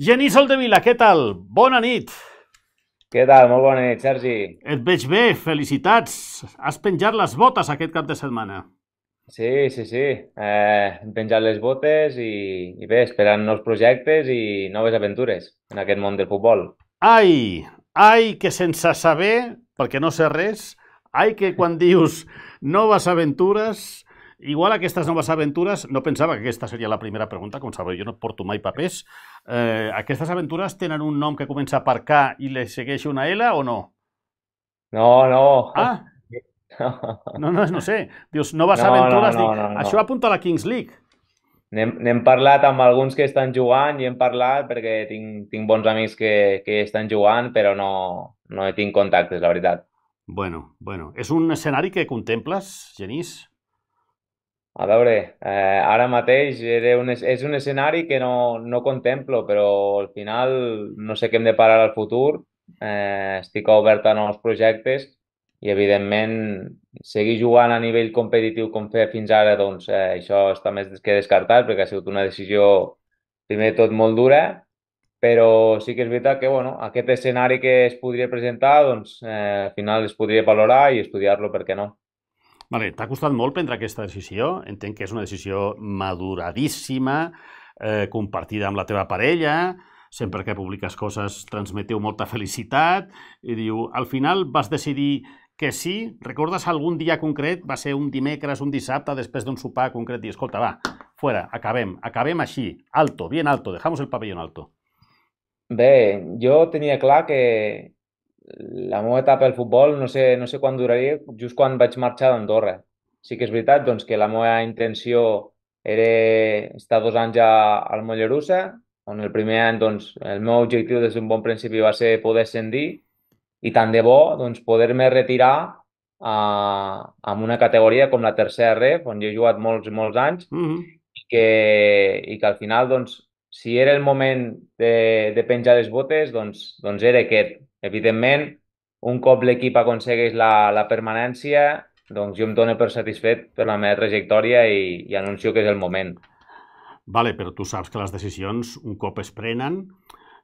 Genís Soldevila, què tal? Bona nit. Què tal? Molt bona nit, Sergi. Et veig bé, felicitats. Has penjat les botes aquest cap de setmana. Sí, sí, sí. Eh, hem penjat les botes i, i bé, esperant nous projectes i noves aventures en aquest món del futbol. Ai, ai, que sense saber, perquè no sé res, ai que quan dius noves aventures Igual aquestes noves aventures, no pensava que aquesta seria la primera pregunta, com sabeu, jo no porto mai papers. Eh, aquestes aventures tenen un nom que comença per K i li segueix una L o no? No, no. Ah? No, no, no sé. Dius, noves no, aventures. No, no, dic, no, Això apunta a la Kings League. N'hem parlat amb alguns que estan jugant i hem parlat perquè tinc, tinc bons amics que, que estan jugant, però no, no tinc contactes, la veritat. Bueno, bueno. És un escenari que contemples, Genís? A veure, eh, ara mateix era un, és un escenari que no, no contemplo, però al final no sé què em depararà el futur. Eh, estic obert a nous projectes i, evidentment, seguir jugant a nivell competitiu com fer fins ara, doncs eh, això està més que descartat perquè ha sigut una decisió, primer de tot, molt dura, però sí que és veritat que bueno, aquest escenari que es podria presentar, doncs eh, al final es podria valorar i estudiar-lo, per què no? Vale, T'ha costat molt prendre aquesta decisió? Entenc que és una decisió maduradíssima, eh, compartida amb la teva parella, sempre que publiques coses transmeteu molta felicitat, i diu, al final vas decidir que sí, recordes algun dia concret, va ser un dimecres, un dissabte, després d'un sopar concret, i escolta, va, fuera, acabem, acabem així, alto, bien alto, dejamos el pabellón alto. Bé, jo tenia clar que la meva etapa del futbol no sé, no sé quan duraria, just quan vaig marxar d'Andorra. Sí que és veritat doncs, que la meva intenció era estar dos anys a, al Mollerussa, on el primer any doncs, el meu objectiu des d'un bon principi va ser poder ascendir i tant de bo doncs, poder-me retirar a, a una categoria com la tercera ref, on jo he jugat molts molts anys, mm -hmm. i, que, i que al final, doncs, si era el moment de, de penjar les botes, doncs, doncs era aquest. Evidentment, un cop l'equip aconsegueix la, la permanència, doncs jo em dono per satisfet per la meva trajectòria i, i anuncio que és el moment. Vale, però tu saps que les decisions, un cop es prenen,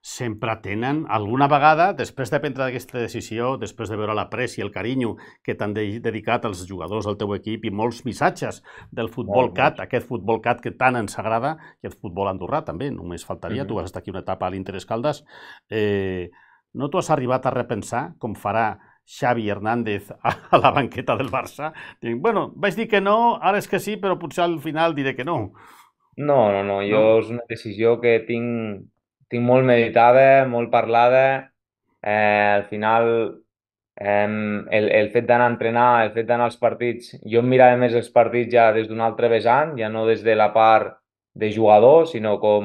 sempre tenen, alguna vegada, després de prendre aquesta decisió, després de veure la pressa i el carinyo que t'han de dedicat els jugadors al teu equip i molts missatges del futbol Molt cat, aquest futbol cat que tant ens agrada, i el futbol andorrà també, només faltaria, mm -hmm. tu vas estar aquí una etapa a l'Interes Caldes, eh, no t'ho has arribat a repensar, com farà Xavi Hernández a la banqueta del Barça? Dic, bueno, vaig dir que no, ara és que sí, però potser al final diré que no. No, no, no, jo no. és una decisió que tinc, tinc molt meditada, molt parlada. Eh, al final, eh, el, el fet d'anar a entrenar, el fet d'anar als partits, jo em mirava més els partits ja des d'un altre vessant, ja no des de la part de jugador, sinó com,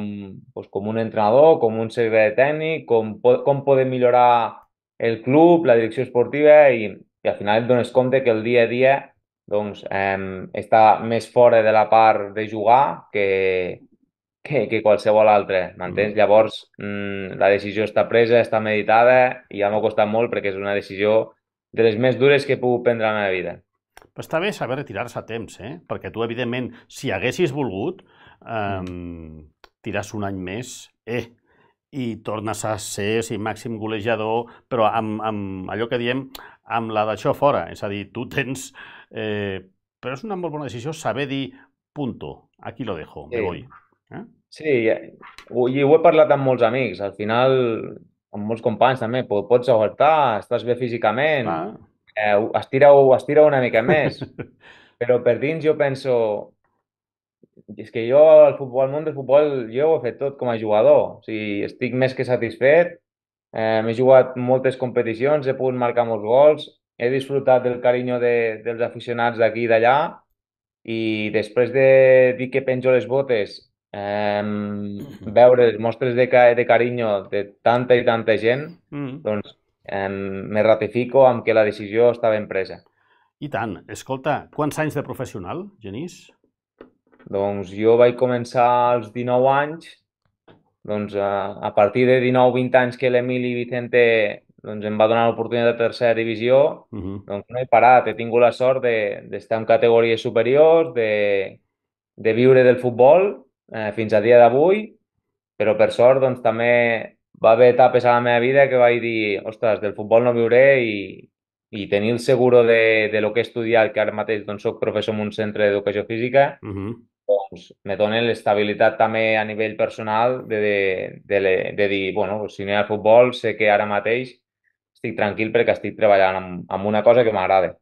doncs, com un entrenador, com un servei tècnic, com, com poder millorar el club, la direcció esportiva i, i al final et dones compte que el dia a dia doncs, eh, està més fora de la part de jugar que, que, que qualsevol altre, m'entens? Mm. Llavors, mm, la decisió està presa, està meditada i ja m'ha costat molt perquè és una decisió de les més dures que he pogut prendre en la meva vida. Però està bé saber retirar-se a temps, eh? Perquè tu, evidentment, si haguessis volgut, um, tiràs un any més, eh, i tornes a ser sí, màxim golejador, però amb, amb allò que diem, amb la d'això fora. És a dir, tu tens... Eh, però és una molt bona decisió saber dir punto, aquí lo dejo, sí. me voy. Eh? Sí, i ho he parlat amb molts amics. Al final, amb molts companys també, pots aguantar, estàs bé físicament, eh, estira-ho estira una mica més. però per dins jo penso, és que jo, al futbol, món del futbol, jo ho he fet tot com a jugador. O sigui, estic més que satisfet, eh, m'he jugat moltes competicions, he pogut marcar molts gols, he disfrutat del carinyo de, dels aficionats d'aquí i d'allà i després de dir que penjo les botes, eh, veure les mostres de, de carinyo de tanta i tanta gent, mm. doncs eh, me ratifico amb que la decisió està ben presa. I tant. Escolta, quants anys de professional, Genís? Doncs jo vaig començar als 19 anys, doncs a, a partir de 19-20 anys que l'Emili Vicente doncs em va donar l'oportunitat de tercera divisió, uh -huh. doncs no he parat, he tingut la sort d'estar de, en categories superiors, de, de viure del futbol eh, fins a dia d'avui, però per sort doncs també va haver etapes a la meva vida que vaig dir, ostres, del futbol no viuré i, i tenir el seguro de, de lo que he estudiat, que ara mateix doncs, soc professor en un centre d'educació física, uh -huh doncs, me dona l'estabilitat també a nivell personal de, de, de, de dir, bueno, si no hi ha futbol, sé que ara mateix estic tranquil perquè estic treballant amb, amb una cosa que m'agrada.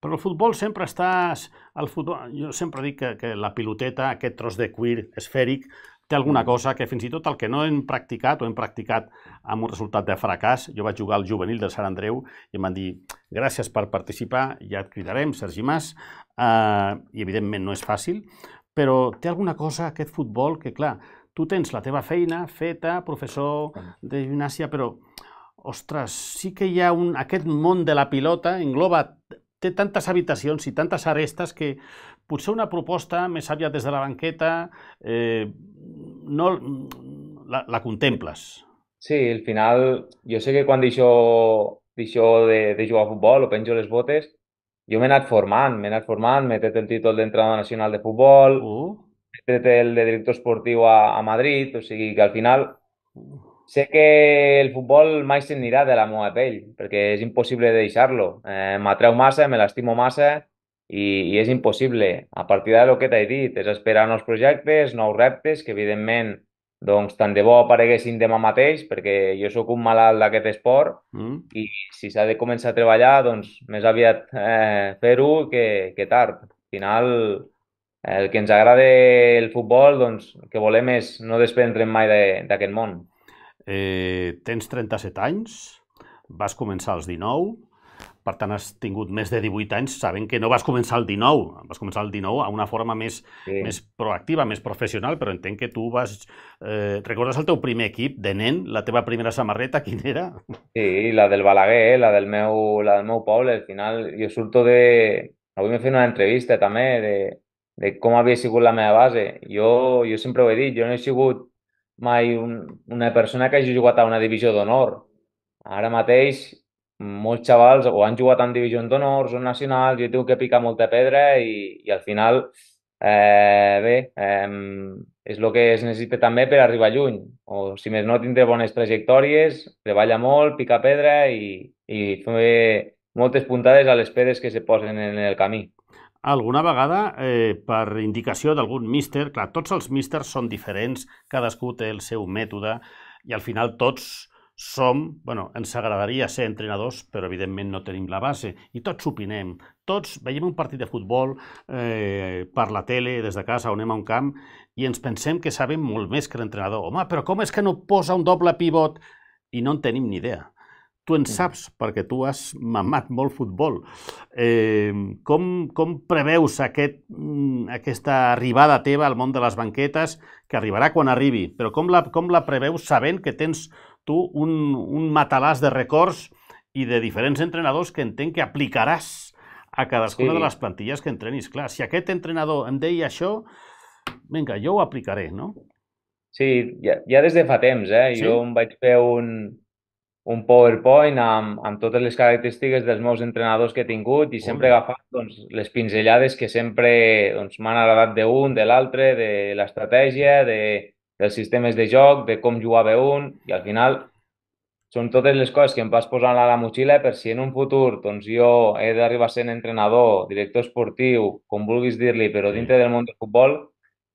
Però el futbol sempre estàs... El futbol, jo sempre dic que, que la piloteta, aquest tros de cuir esfèric, té alguna cosa que fins i tot el que no hem practicat o hem practicat amb un resultat de fracàs, jo vaig jugar al juvenil del Sant Andreu i em van dir gràcies per participar, ja et cridarem, Sergi Mas, uh, i evidentment no és fàcil, però té alguna cosa aquest futbol que, clar, tu tens la teva feina feta, professor de gimnàsia, però, ostres, sí que hi ha un... Aquest món de la pilota engloba... Té tantes habitacions i tantes arestes que potser una proposta més aviat des de la banqueta eh, no, la, la contemples. Sí, al final, jo sé que quan deixo, deixo de, de jugar a futbol o penjo les botes, jo m'he anat formant, m'he anat formant, m'he tret el títol d'entrenador nacional de futbol, uh. m'he tret el de director esportiu a, a Madrid, o sigui que al final uh. sé que el futbol mai se'n anirà de la meva pell, perquè és impossible deixar-lo. Eh, M'atreu massa, me l'estimo massa i, i és impossible. A partir de lo que t'he dit, és esperar nous projectes, nous reptes, que evidentment doncs tant de bo apareguessin demà mateix, perquè jo sóc un malalt d'aquest esport mm. i si s'ha de començar a treballar, doncs més aviat eh, fer-ho que, que tard. Al final, el que ens agrada el futbol, doncs que volem és no desprendre'n mai d'aquest de, món. Eh, tens 37 anys, vas començar als 19, per tant has tingut més de 18 anys, sabent que no vas començar el 19, vas començar el 19 a una forma més, sí. més proactiva, més professional, però entenc que tu vas... Eh, recordes el teu primer equip de nen, la teva primera samarreta, quina era? Sí, la del Balaguer, eh? la del meu, la del meu poble, al final jo surto de... Avui m'he fet una entrevista també de, de com havia sigut la meva base. Jo, jo sempre ho he dit, jo no he sigut mai un, una persona que hagi jugat a una divisió d'honor. Ara mateix molts xavals o han jugat en divisions d'honor, són nacionals, jo he tingut que picar molta pedra i, i al final, eh, bé, eh, és el que es necessita també per arribar lluny. O, si més no, tindre bones trajectòries, treballa molt, pica pedra i, i fer moltes puntades a les pedres que se posen en el camí. Alguna vegada, eh, per indicació d'algun míster, clar, tots els místers són diferents, cadascú té el seu mètode i al final tots som, bueno, ens agradaria ser entrenadors, però evidentment no tenim la base. I tots opinem, tots veiem un partit de futbol eh, per la tele, des de casa, o anem a un camp, i ens pensem que sabem molt més que l'entrenador. Home, però com és que no posa un doble pivot? I no en tenim ni idea. Tu en mm. saps, perquè tu has mamat molt futbol. Eh, com, com preveus aquest, mm, aquesta arribada teva al món de les banquetes, que arribarà quan arribi, però com la, com la preveus sabent que tens tu un, un matalàs de records i de diferents entrenadors que entenc que aplicaràs a cadascuna sí. de les plantilles que entrenis. Clar, si aquest entrenador em deia això, vinga, jo ho aplicaré, no? Sí, ja, ja des de fa temps, eh? Sí? Jo em vaig fer un, un PowerPoint amb, amb totes les característiques dels meus entrenadors que he tingut i sempre he agafat doncs, les pinzellades que sempre doncs, m'han agradat d'un, de l'altre, de l'estratègia, de, dels sistemes de joc, de com jugava un, i al final són totes les coses que em vas posant a la motxilla per si en un futur doncs jo he d'arribar a ser entrenador, director esportiu, com vulguis dir-li, però dintre del món del futbol,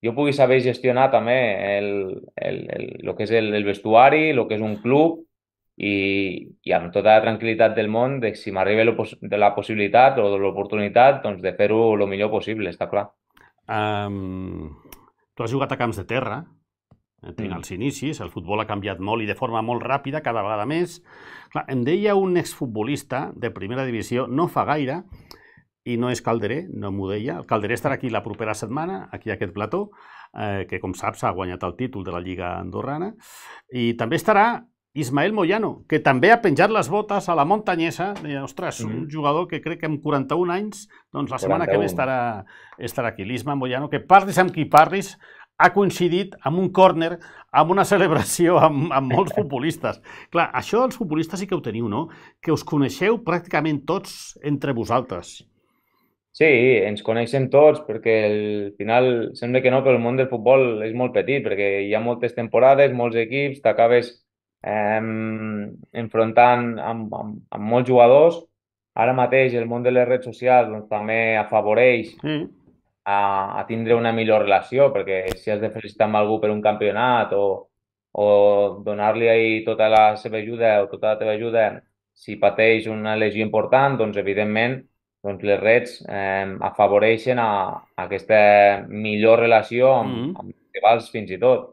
jo pugui saber gestionar també el, el, el, el que és el, el vestuari, el que és un club, i, i amb tota la tranquil·litat del món, de si m'arriba de la possibilitat o de l'oportunitat, doncs de fer-ho el millor possible, està clar. Um, tu has jugat a camps de terra, entenc, mm. els inicis. El futbol ha canviat molt i de forma molt ràpida, cada vegada més. Clar, em deia un exfutbolista de primera divisió, no fa gaire, i no és Calderé, no m'ho deia. El Calderé estarà aquí la propera setmana, aquí a aquest plató, eh, que com saps ha guanyat el títol de la Lliga Andorrana. I també estarà Ismael Moyano, que també ha penjat les botes a la muntanyesa. Deia, ostres, mm -hmm. un jugador que crec que amb 41 anys, doncs la setmana 41. que ve estarà, estarà aquí. L'Isma Moyano, que parlis amb qui parlis, ha coincidit amb un córner, amb una celebració amb, amb molts futbolistes. Clar, això dels futbolistes sí que ho teniu, no? Que us coneixeu pràcticament tots entre vosaltres. Sí, ens coneixem tots perquè al final sembla que no, però el món del futbol és molt petit perquè hi ha moltes temporades, molts equips, t'acabes eh, enfrontant amb, amb, amb molts jugadors. Ara mateix el món de les redes socials doncs, també afavoreix mm a, a tindre una millor relació, perquè si has de felicitar amb algú per un campionat o, o donar-li tota la seva ajuda o tota la teva ajuda si pateix una lesió important, doncs evidentment doncs les reds eh, afavoreixen a, a aquesta millor relació amb, mm -hmm. amb rivals fins i tot.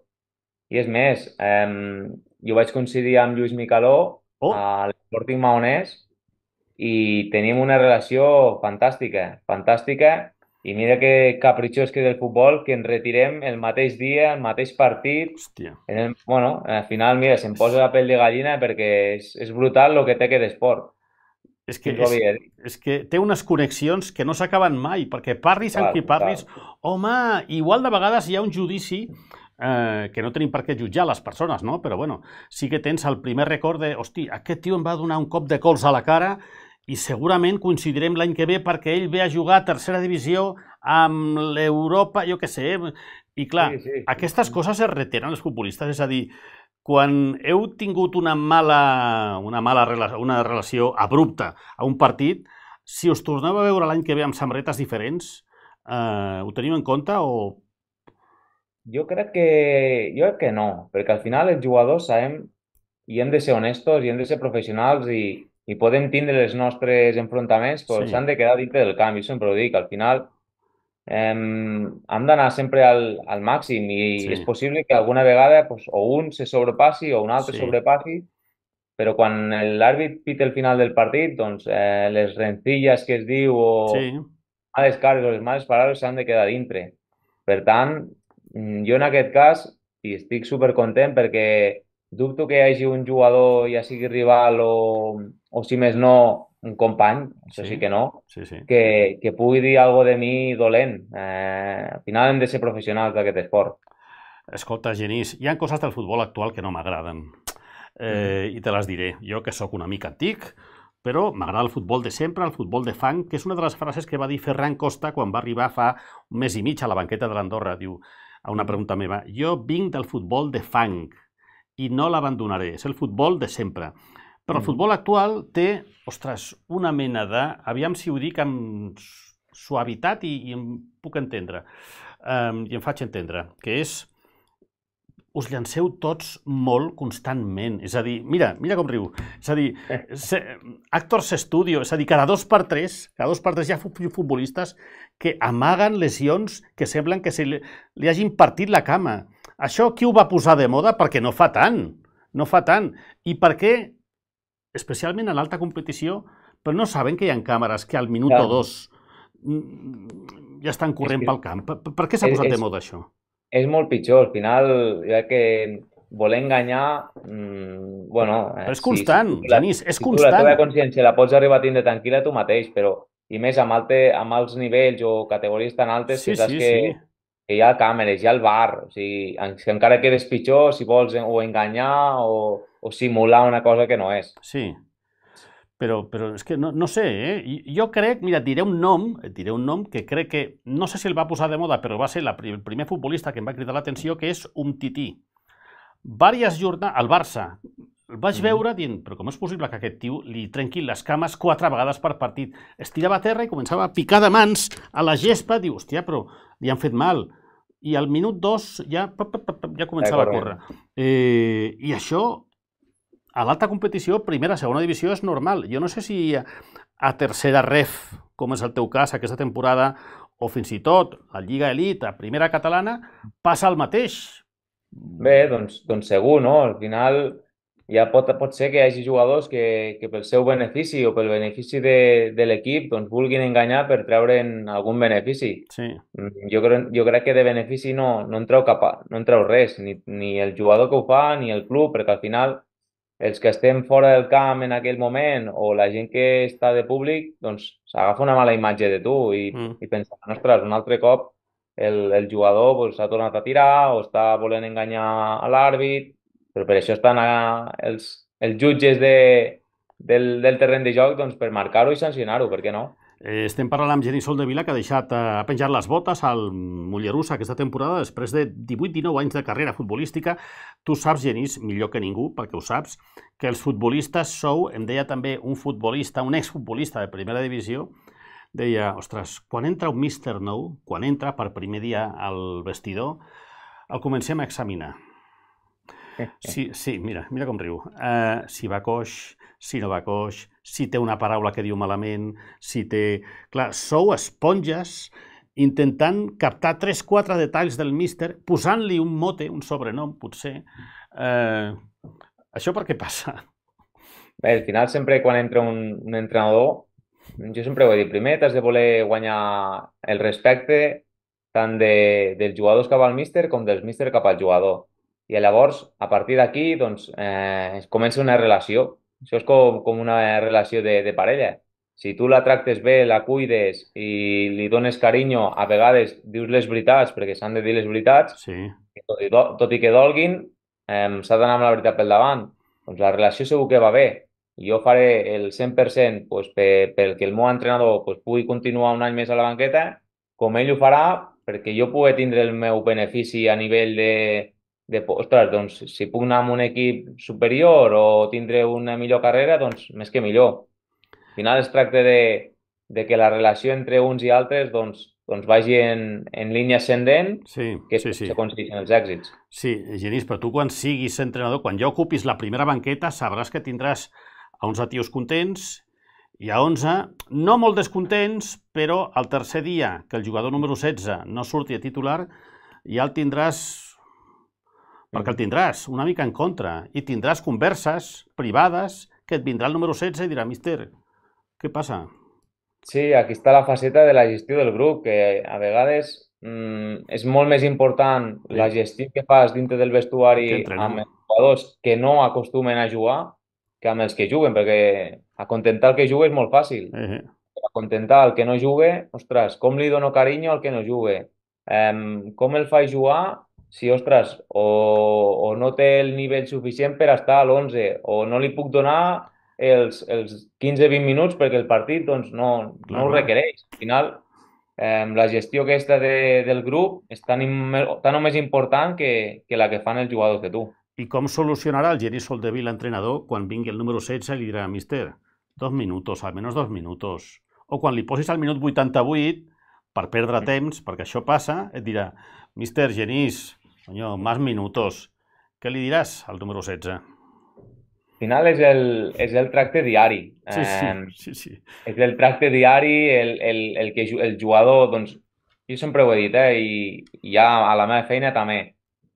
I és més, eh, jo vaig coincidir amb Lluís Micaló oh. a l'Esporting Maonès i tenim una relació fantàstica, fantàstica i mira que capritxós que és el futbol, que ens retirem el mateix dia, el mateix partit. Hòstia. En el, bueno, al final, mira, se'm posa la pell de gallina perquè és, és brutal el que té aquest esport. És que, és, és, és que té unes connexions que no s'acaben mai, perquè parlis clar, amb qui parlis, clar. home, igual de vegades hi ha un judici eh, que no tenim per què jutjar les persones, no? Però bueno, sí que tens el primer record de, hosti, aquest tio em va donar un cop de cols a la cara i segurament coincidirem l'any que ve perquè ell ve a jugar a tercera divisió amb l'Europa, jo què sé. I clar, sí, sí. aquestes coses es retenen els futbolistes, és a dir, quan heu tingut una mala, una mala relació, una relació abrupta a un partit, si us torneu a veure l'any que ve amb samarretes diferents, eh, ho teniu en compte o... Jo crec que, jo crec que no, perquè al final els jugadors sabem i hem de ser honestos i hem de ser professionals i, i podem tindre els nostres enfrontaments, però s'han sí. de quedar dintre del camp. Jo sempre ho dic, al final eh, hem d'anar sempre al, al màxim i sí. és possible que alguna vegada pues, o un se sobrepassi o un altre sí. sobrepassi, però quan l'àrbit pita el final del partit, doncs eh, les rencilles que es diu o sí. males cares o les males paraules s'han de quedar dintre. Per tant, mm, jo en aquest cas i estic supercontent perquè dubto que hi hagi un jugador, ja sigui rival o, o si més no, un company, això sí, sí que no, sí, sí. Que, que pugui dir algo de mi dolent. Eh, al final hem de ser professionals d'aquest esport. Escolta, Genís, hi ha coses del futbol actual que no m'agraden. Eh, mm. I te les diré. Jo, que sóc una mica antic, però m'agrada el futbol de sempre, el futbol de fang, que és una de les frases que va dir Ferran Costa quan va arribar fa un mes i mig a la banqueta de l'Andorra. Diu, a una pregunta meva, jo vinc del futbol de fang i no l'abandonaré. És el futbol de sempre. Però el mm. futbol actual té, ostres, una mena de... Aviam si ho dic amb suavitat i, i em puc entendre. Um, I em faig entendre. Que és... Us llanceu tots molt constantment. És a dir, mira, mira com riu. És a dir, se, Actors Studio, és a dir, cada dos per tres, cada dos per tres hi ha futbolistes que amaguen lesions que semblen que se li, li hagin partit la cama. Això qui ho va posar de moda? Perquè no fa tant, no fa tant. I per què, especialment en l'alta competició, però no saben que hi ha càmeres que al minut o dos mm, ja estan corrent pel camp. Per, què s'ha posat de moda això? És molt pitjor. Al final, ja que voler enganyar, mm, bueno... Eh, però és constant, si, Genís, és si constant. La teva consciència la pots arribar a tindre tranquil·la tu mateix, però i més amb, alte, amb alts nivells o categories tan altes sí, que saps sí, que, sí que hi ha càmeres, hi ha el bar, o sigui, que encara quedes pitjor si vols o enganyar o, o simular una cosa que no és. Sí, però, però és que no, no sé, eh? Jo crec, mira, et diré un nom, et diré un nom que crec que, no sé si el va posar de moda, però va ser la, el primer futbolista que em va cridar l'atenció, que és un tití. Vàries jornades al Barça. El vaig mm. veure dient, però com és possible que aquest tio li trenquin les cames quatre vegades per partit? Es tirava a terra i començava a picar de mans a la gespa, diu, hòstia, però li han fet mal i al minut 2 ja, pop, pop, pop, ja començava a córrer. Eh, I això, a l'alta competició, primera, segona divisió, és normal. Jo no sé si a tercera ref, com és el teu cas aquesta temporada, o fins i tot a Lliga Elite, a primera catalana, passa el mateix. Bé, doncs, doncs segur, no? Al final, ja pot, pot ser que hi hagi jugadors que, que pel seu benefici o pel benefici de, de l'equip doncs vulguin enganyar per treure'n algun benefici. Sí. Mm, jo, crec, jo crec que de benefici no, no, en treu cap, no en treu res, ni, ni el jugador que ho fa ni el club, perquè al final els que estem fora del camp en aquell moment o la gent que està de públic, doncs s'agafa una mala imatge de tu i, mm. i pensa, ostres, un altre cop el, el jugador s'ha pues, tornat a tirar o està volent enganyar l'àrbit, però per això estan a, els, els jutges de, del, del terreny de joc doncs, per marcar-ho i sancionar-ho, per què no? Eh, estem parlant amb Geni Sol de Vila, que ha deixat eh, penjar les botes al Mollerussa aquesta temporada després de 18-19 anys de carrera futbolística. Tu saps, Genís, millor que ningú, perquè ho saps, que els futbolistes sou, em deia també un futbolista, un exfutbolista de primera divisió, deia, ostres, quan entra un míster nou, quan entra per primer dia al vestidor, el comencem a examinar. Sí, sí mira, mira com riu. Uh, si va coix, si no va coix, si té una paraula que diu malament, si té... Clar, sou esponges intentant captar tres, quatre detalls del míster, posant-li un mote, un sobrenom, potser. Uh, això per què passa? Bé, al final, sempre quan entra un, un entrenador, jo sempre ho he dit, primer t'has de voler guanyar el respecte tant de, dels jugadors cap al míster com dels míster cap al jugador i llavors, a partir d'aquí, doncs, eh, es comença una relació. Això és com, com una relació de, de parella. Si tu la tractes bé, la cuides i li dones carinyo, a vegades dius les veritats, perquè s'han de dir les veritats, sí. i tot, i do, tot i que dolguin, eh, s'ha d'anar amb la veritat pel davant. Doncs la relació segur que va bé. Jo faré el 100% pues, per, que el meu entrenador pues, pugui continuar un any més a la banqueta, com ell ho farà, perquè jo pugui tindre el meu benefici a nivell de, de, ostres, doncs, si puc anar amb un equip superior o tindre una millor carrera, doncs més que millor. Al final es tracta de, de que la relació entre uns i altres doncs, doncs vagi en, en línia ascendent sí, que sí, sí. s'aconsegueixen els èxits. Sí, Genís, però tu quan siguis entrenador, quan ja ocupis la primera banqueta, sabràs que tindràs a 11 tios contents i a 11 no molt descontents, però el tercer dia que el jugador número 16 no surti a titular, ja el tindràs perquè el tindràs una mica en contra i tindràs converses privades que et vindrà el número 16 i dirà, mister, què passa? Sí, aquí està la faceta de la gestió del grup, que a vegades mm, és molt més important sí. la gestió que fas dintre del vestuari amb els jugadors que no acostumen a jugar que amb els que juguen, perquè acontentar el que juga és molt fàcil. Uh -huh. Acontentar el que no jugue, ostres, com li dono carinyo al que no jugue? Um, com el faig jugar si, ostres, o, o no té el nivell suficient per estar a l'11, o no li puc donar els, els 15-20 minuts perquè el partit doncs, no, no ho requereix. Al final, eh, la gestió aquesta de, del grup és tan, tan o més important que, que la que fan els jugadors que tu. I com solucionarà el Genís Soldeví l'entrenador quan vingui el número 16 i li dirà, mister, dos minuts, almenys dos minuts. O quan li posis al minut 88, per perdre mm. temps, perquè això passa, et dirà, mister Genís, Senyor, más minutos. Què li diràs al número 16? final és el, és el tracte diari. Sí, sí, sí, sí. És el tracte diari, el, el, el que el jugador, doncs, jo sempre ho he dit, eh, i ja a la meva feina també,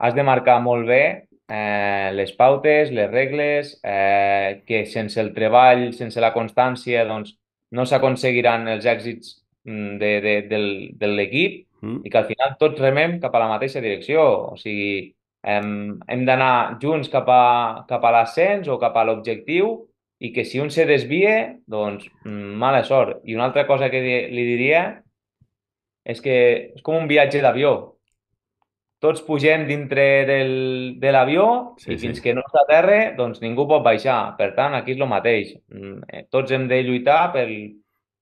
has de marcar molt bé eh, les pautes, les regles, eh, que sense el treball, sense la constància, doncs, no s'aconseguiran els èxits mm, de, de, del, de l'equip mm. i que al final tots remem cap a la mateixa direcció. O sigui, hem, hem d'anar junts cap a, cap a l'ascens o cap a l'objectiu i que si un se desvie, doncs mala sort. I una altra cosa que li diria és que és com un viatge d'avió. Tots pugem dintre del, de l'avió sí, i fins sí. que no s'aterre, doncs ningú pot baixar. Per tant, aquí és el mateix. Mm, eh, tots hem de lluitar pel,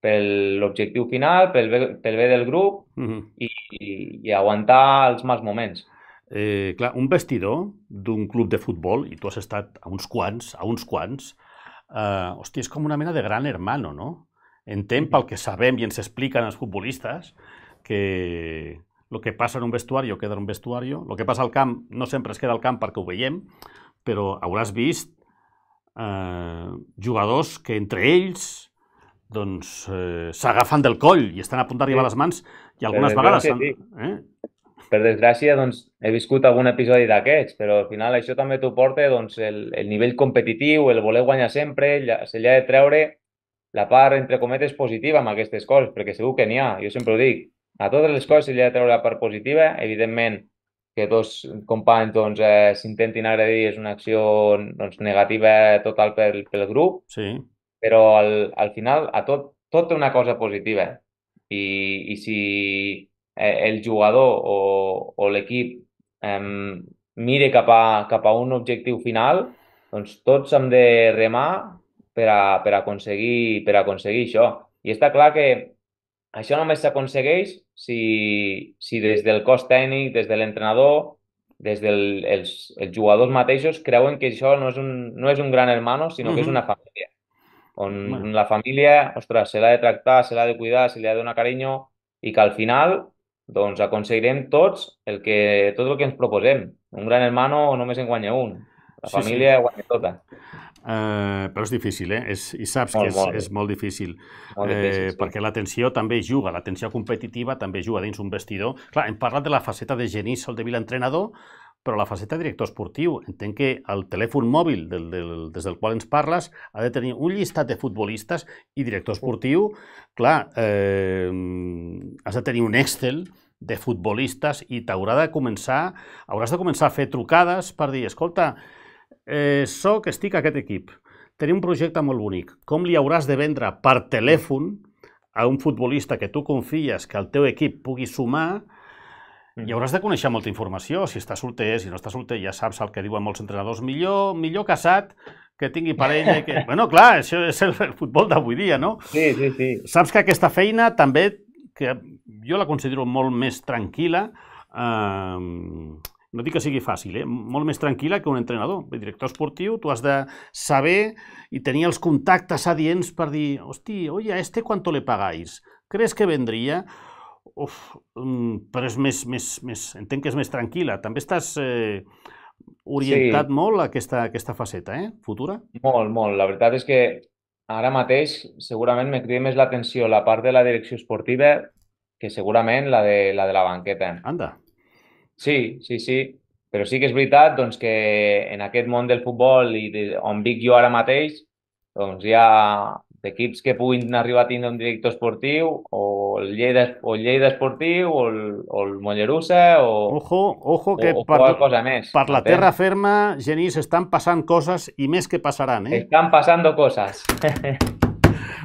per l'objectiu final, pel bé, pel bé del grup uh -huh. i, i, i aguantar els mals moments. Eh, clar, un vestidor d'un club de futbol, i tu has estat a uns quants, a uns quants, eh, hòstia, és com una mena de gran hermano, no? Entenc pel que sabem i ens expliquen els futbolistes que el que passa en un vestuari queda en un vestuari, el que passa al camp no sempre es queda al camp perquè ho veiem, però hauràs vist eh, jugadors que entre ells doncs eh, s'agafen del coll i estan a punt d'arribar sí. a les mans i algunes vegades... Sí. Eh? Per desgràcia, doncs, he viscut algun episodi d'aquests, però al final això també t'ho porta doncs, el, el nivell competitiu, el voler guanyar sempre, se li ha de treure la part, entre cometes, positiva amb aquestes coses, perquè segur que n'hi ha, jo sempre ho dic, a totes les coses se li ha de treure la part positiva, evidentment que dos companys doncs, eh, s'intentin agredir és una acció doncs, negativa total pel, pel grup, sí però al, al final a tot, tot té una cosa positiva i, i si eh, el jugador o, o l'equip eh, mire cap a, cap a un objectiu final, doncs tots hem de remar per, a, per, aconseguir, per aconseguir això. I està clar que això només s'aconsegueix si, si des del cos tècnic, des de l'entrenador, des dels els, els jugadors mateixos creuen que això no és un, no és un gran hermano, sinó uh -huh. que és una família on bueno. la família, ostres, se l'ha de tractar, se l'ha de cuidar, se li ha de donar carinyo i que al final doncs aconseguirem tots el que, tot el que ens proposem. Un gran hermano només en guanya un. La sí, família sí. guanya tota. Uh, però és difícil, eh? És, I saps molt, que és molt, és molt difícil. Molt difícil eh, sí. Perquè l'atenció també juga, l'atenció competitiva també juga dins un vestidor. Clar, hem parlat de la faceta de Genís, el de Vila Entrenador, però la faceta de director esportiu, entenc que el telèfon mòbil del, del, des del qual ens parles ha de tenir un llistat de futbolistes i director esportiu, clar, eh, has de tenir un Excel de futbolistes i t'haurà de començar, hauràs de començar a fer trucades per dir, escolta, eh, soc, estic a aquest equip, tenim un projecte molt bonic, com li hauràs de vendre per telèfon a un futbolista que tu confies que el teu equip pugui sumar Mm. I hauràs de conèixer molta informació, si està solter, si no està solter, ja saps el que diuen molts entrenadors, millor, millor casat que tingui parella i que... Bueno, clar, això és el, futbol d'avui dia, no? Sí, sí, sí. Saps que aquesta feina també, que jo la considero molt més tranquil·la, eh, no dic que sigui fàcil, eh? molt més tranquil·la que un entrenador. El director esportiu, tu has de saber i tenir els contactes adients per dir, hosti, oi, a este quanto le pagáis? ¿Crees que vendria? uf, mm, però és més, més, més, entenc que és més tranquil·la. També estàs eh, orientat sí. molt a aquesta, aquesta faceta, eh? Futura? Molt, molt. La veritat és que ara mateix segurament me crida més l'atenció la part de la direcció esportiva que segurament la de la, de la banqueta. Anda. Sí, sí, sí. Però sí que és veritat doncs, que en aquest món del futbol i de, on vic jo ara mateix, doncs hi ha d'equips que puguin arribar a tindre un director esportiu, o el Lleida, o el Lleida esportiu, o el, o el Mollerussa, o... Ojo, ojo, que o, o per, cosa més, per la terra ferma, Genís, estan passant coses i més que passaran, eh? Estan passant coses.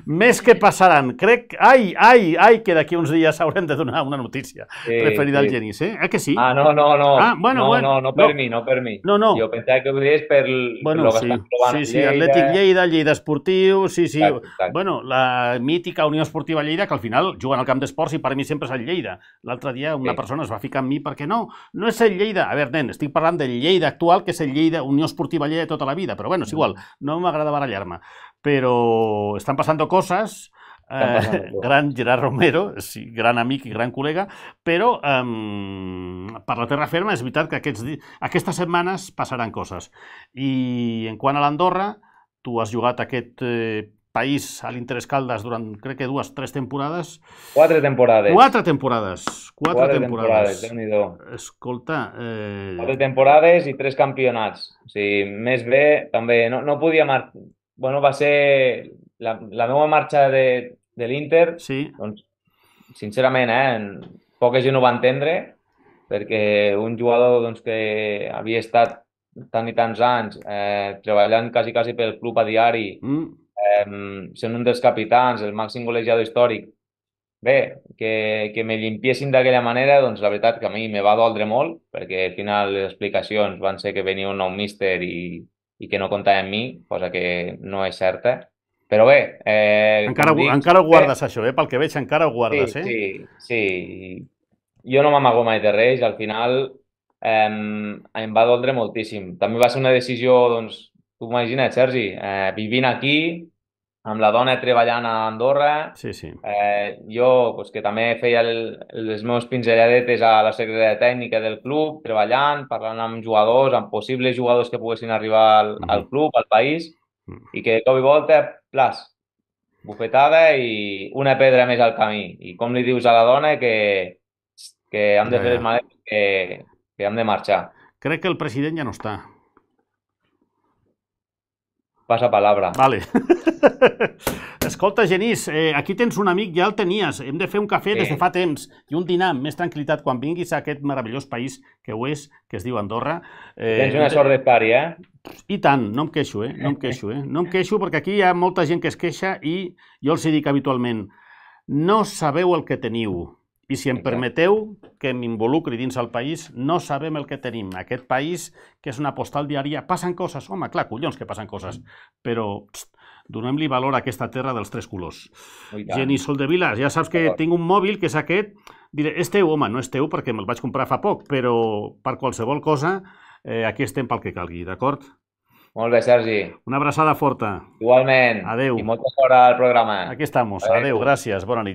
més que passaran. Crec... Ai, ai, ai, que d'aquí uns dies haurem de donar una notícia sí, referida sí. al Genís, eh? Ah, que sí? Ah, no, no, no. Ah, bueno, no, bueno. No, no per no. mi, no per mi. No, no. Jo pensava que ho deies per, bueno, que sí. Sí, sí, Lleida. Atlètic Lleida, Lleida Esportiu, sí, sí. Exacte, exacte. Bueno, la mítica Unió Esportiva Lleida, que al final juguen al camp d'esports i per mi sempre és el Lleida. L'altre dia una sí. persona es va ficar amb mi perquè no, no és el Lleida. A veure, nen, estic parlant del Lleida actual, que és el Lleida Unió Esportiva Lleida tota la vida, però bueno, és mm. igual, no m'agrada barallar-me però estan passant coses. Eh, gran Gerard Romero, sí, gran amic i gran col·lega, però eh, per la terra ferma és veritat que aquests, aquestes setmanes passaran coses. I en quant a l'Andorra, tu has jugat aquest eh, país a l'Interes Caldes durant, crec que dues, tres temporades. Quatre temporades. Quatre temporades. Quatre, Quatre temporades. temporades Escolta... Eh... Quatre temporades i tres campionats. O sigui, més bé, també, no, no podia mar bueno, va ser la, la meva marxa de, de l'Inter, sí. doncs, sincerament, eh, poca gent ho va entendre, perquè un jugador doncs, que havia estat tant i tants anys eh, treballant quasi, quasi pel club a diari, mm. eh, sent un dels capitans, el màxim golejador històric, bé, que, que me limpiessin d'aquella manera, doncs la veritat que a mi me va doldre molt, perquè al final les explicacions van ser que venia un nou míster i i que no comptava amb mi, cosa que no és certa. Però bé... Eh, encara, dic, encara ho eh, guardes, eh? això, eh? Pel que veig, encara ho guardes, sí, eh? Sí, sí. Jo no m'amago mai de res. Al final eh, em va doldre moltíssim. També va ser una decisió, doncs, tu imagina't, Sergi, eh, vivint aquí, amb la dona treballant a Andorra. Sí, sí. Eh, jo, pues, que també feia el, les meves pinzelladetes a la secretaria tècnica del club, treballant, parlant amb jugadors, amb possibles jugadors que poguessin arribar al, mm. al club, al país, mm. i que de cop i volta, plas, bufetada i una pedra més al camí. I com li dius a la dona que, que hem de fer ja. les maletes, que, que hem de marxar. Crec que el president ja no està passa palabra. Vale. Escolta, Genís, eh, aquí tens un amic, ja el tenies. Hem de fer un cafè sí. des de fa temps i un dinar amb més tranquil·litat quan vinguis a aquest meravellós país que ho és, que es diu Andorra. Eh, tens una sort de pari, eh? I tant, no em queixo, eh? No em queixo, eh? No em queixo perquè aquí hi ha molta gent que es queixa i jo els dic habitualment, no sabeu el que teniu. I si em permeteu que m'involucri dins el país, no sabem el que tenim. Aquest país, que és una postal diària, passen coses. Home, clar, collons que passen coses. Però donem-li valor a aquesta terra dels tres colors. Oh, Sol de Vila, ja saps que tinc un mòbil que és aquest. Diré, és teu, home, no és teu perquè me'l vaig comprar fa poc, però per qualsevol cosa eh, aquí estem pel que calgui, d'acord? Molt bé, Sergi. Una abraçada forta. Igualment. Adéu. I molta sort al programa. Aquí estem. Adéu. gràcies. Bona nit.